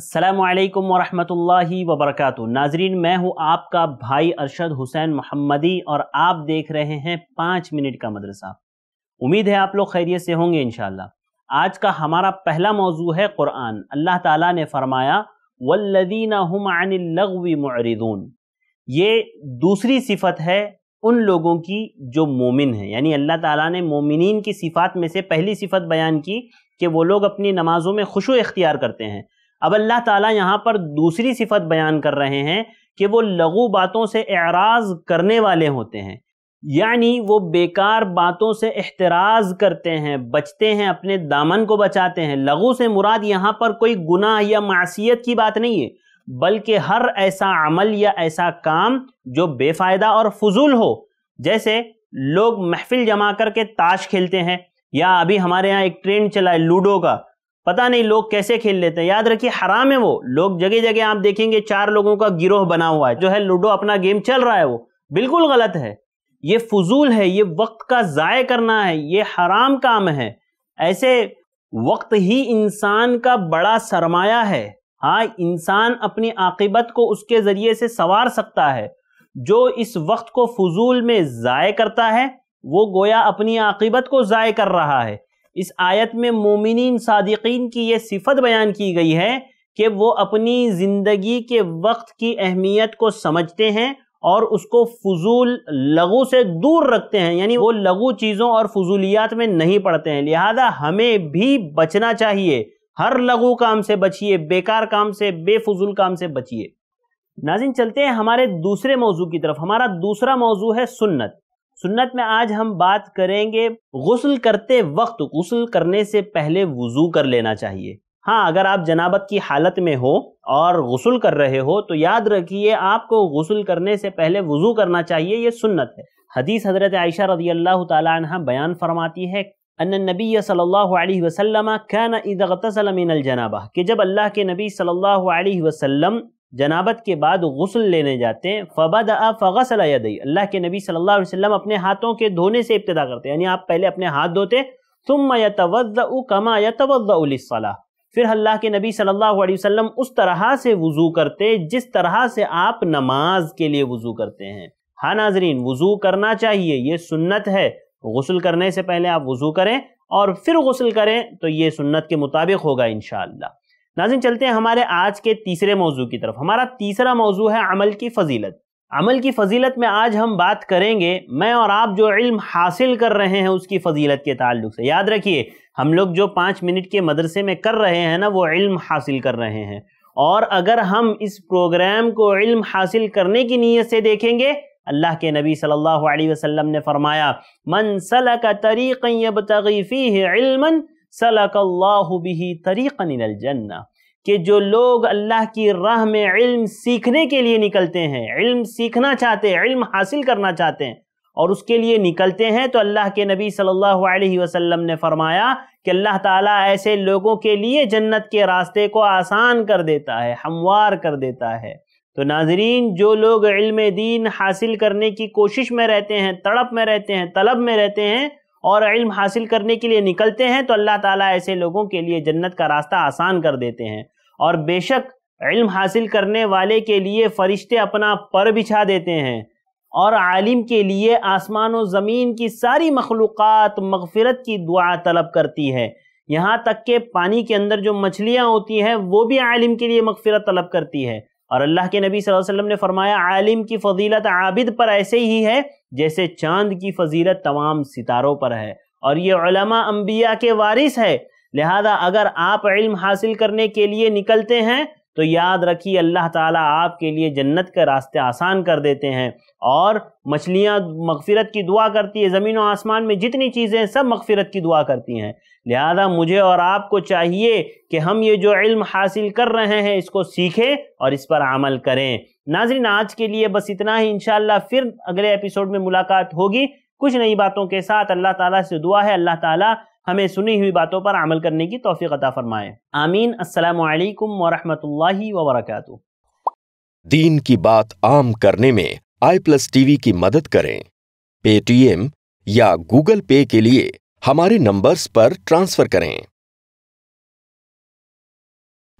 السلام علیکم ورحمۃ اللہ وبرکاتہ ناظرین میں ہوں آپ کا بھائی ارشد حسین محمدی اور آپ دیکھ رہے ہیں پانچ منٹ کا مدرسہ امید ہے آپ لوگ خیریت سے ہوں گے انشاءاللہ آج کا ہمارا پہلا موضوع ہے قرآن اللہ تعالیٰ نے فرمایا والذین عن اللغو معرضون یہ دوسری صفت ہے ان لوگوں کی جو مومن ہیں یعنی اللہ تعالیٰ نے مومنین کی صفات میں سے پہلی صفت بیان کی کہ وہ لوگ اپنی نمازوں میں خوشو اختیار کرتے ہیں اب اللہ تعالیٰ یہاں پر دوسری صفت بیان کر رہے ہیں کہ وہ لغو باتوں سے اعراض کرنے والے ہوتے ہیں یعنی وہ بیکار باتوں سے احتراز کرتے ہیں بچتے ہیں اپنے دامن کو بچاتے ہیں لغو سے مراد یہاں پر کوئی گناہ یا معصیت کی بات نہیں ہے بلکہ ہر ایسا عمل یا ایسا کام جو بے فائدہ اور فضول ہو جیسے لوگ محفل جمع کر کے تاش کھیلتے ہیں یا ابھی ہمارے ہاں ایک ٹرینڈ چلا ہے لوڈو کا پتہ نہیں لوگ کیسے کھیل لیتے ہیں یاد رکھیے حرام ہے وہ لوگ جگہ جگہ آپ دیکھیں گے چار لوگوں کا گروہ بنا ہوا ہے جو ہے لوڈو اپنا گیم چل رہا ہے وہ بالکل غلط ہے یہ فضول ہے یہ وقت کا ضائع کرنا ہے یہ حرام کام ہے ایسے وقت ہی انسان کا بڑا سرمایہ ہے ہاں انسان اپنی عاقبت کو اس کے ذریعے سے سوار سکتا ہے جو اس وقت کو فضول میں ضائع کرتا ہے وہ گویا اپنی عاقبت کو ضائع کر رہا ہے اس آیت میں مومنین صادقین کی یہ صفت بیان کی گئی ہے کہ وہ اپنی زندگی کے وقت کی اہمیت کو سمجھتے ہیں اور اس کو فضول لغو سے دور رکھتے ہیں یعنی وہ لغو چیزوں اور فضولیات میں نہیں پڑھتے ہیں لہذا ہمیں بھی بچنا چاہیے ہر لغو کام سے بچیے بیکار کام سے بے فضول کام سے بچیے ناظرین چلتے ہیں ہمارے دوسرے موضوع کی طرف ہمارا دوسرا موضوع ہے سنت سنت میں آج ہم بات کریں گے غسل کرتے وقت غسل کرنے سے پہلے وضو کر لینا چاہیے ہاں اگر آپ جنابت کی حالت میں ہو اور غسل کر رہے ہو تو یاد رکھیے آپ کو غسل کرنے سے پہلے وضو کرنا چاہیے یہ سنت ہے حدیث حضرت عائشہ رضی اللہ تعالی عنہ بیان فرماتی ہے صلی اللہ علیہ وسلم کہ جب اللہ کے نبی صلی اللہ علیہ وسلم جنابت کے بعد غسل لینے جاتے ہیں فبد فغسل صلی اللہ کے نبی صلی اللہ علیہ وسلم اپنے ہاتھوں کے دھونے سے ابتدا کرتے یعنی آپ پہلے اپنے ہاتھ دھوتے ثم تو کما تو پھر اللہ کے نبی صلی اللہ علیہ وسلم اس طرح سے وضو کرتے جس طرح سے آپ نماز کے لیے وضو کرتے ہیں ہاں ناظرین وضو کرنا چاہیے یہ سنت ہے غسل کرنے سے پہلے آپ وضو کریں اور پھر غسل کریں تو یہ سنت کے مطابق ہوگا انشاءاللہ ناظرین چلتے ہیں ہمارے آج کے تیسرے موضوع کی طرف ہمارا تیسرا موضوع ہے عمل کی فضیلت عمل کی فضیلت میں آج ہم بات کریں گے میں اور آپ جو علم حاصل کر رہے ہیں اس کی فضیلت کے تعلق سے یاد رکھیے ہم لوگ جو پانچ منٹ کے مدرسے میں کر رہے ہیں نا وہ علم حاصل کر رہے ہیں اور اگر ہم اس پروگرام کو علم حاصل کرنے کی نیت سے دیکھیں گے اللہ کے نبی صلی اللہ علیہ وسلم نے فرمایا من سلک طریقا یبتغی فیہ علما صلاق اللہ طریق نل الجنہ کہ جو لوگ اللہ کی راہ میں علم سیکھنے کے لیے نکلتے ہیں علم سیکھنا چاہتے ہیں علم حاصل کرنا چاہتے ہیں اور اس کے لیے نکلتے ہیں تو اللہ کے نبی صلی اللہ علیہ وسلم نے فرمایا کہ اللہ تعالیٰ ایسے لوگوں کے لیے جنت کے راستے کو آسان کر دیتا ہے ہموار کر دیتا ہے تو ناظرین جو لوگ علم دین حاصل کرنے کی کوشش میں رہتے ہیں تڑپ میں رہتے ہیں طلب میں رہتے ہیں اور علم حاصل کرنے کے لیے نکلتے ہیں تو اللہ تعالیٰ ایسے لوگوں کے لیے جنت کا راستہ آسان کر دیتے ہیں اور بے شک علم حاصل کرنے والے کے لیے فرشتے اپنا پر بچھا دیتے ہیں اور عالم کے لیے آسمان و زمین کی ساری مخلوقات مغفرت کی دعا طلب کرتی ہے یہاں تک کہ پانی کے اندر جو مچھلیاں ہوتی ہیں وہ بھی عالم کے لیے مغفرت طلب کرتی ہے اور اللہ کے نبی صلی اللہ علیہ وسلم نے فرمایا عالم کی فضیلت عابد پر ایسے ہی ہے جیسے چاند کی فضیلت تمام ستاروں پر ہے اور یہ علماء انبیاء کے وارث ہے لہذا اگر آپ علم حاصل کرنے کے لیے نکلتے ہیں تو یاد رکھیے اللہ تعالیٰ آپ کے لیے جنت کے راستے آسان کر دیتے ہیں اور مچھلیاں مغفرت کی دعا کرتی ہے زمین و آسمان میں جتنی چیزیں سب مغفرت کی دعا کرتی ہیں لہذا مجھے اور آپ کو چاہیے کہ ہم یہ جو علم حاصل کر رہے ہیں اس کو سیکھیں اور اس پر عمل کریں ناظرین آج کے لیے بس اتنا ہی انشاءاللہ پھر اگلے میں ملاقات ہوگی کچھ نئی باتوں کے ساتھ اللہ تعالیٰ سے دعا ہے اللہ تعالیٰ ہمیں سنی ہوئی باتوں پر عمل کرنے کی توفیق عطا فرمائے آمین السلام علیکم ورحمۃ اللہ وبرکاتہ دین کی بات عام کرنے میں آئی پلس ٹی وی کی مدد کریں پے ٹی ایم یا گوگل پے کے لیے ہمارے نمبرز پر ٹرانسفر کریں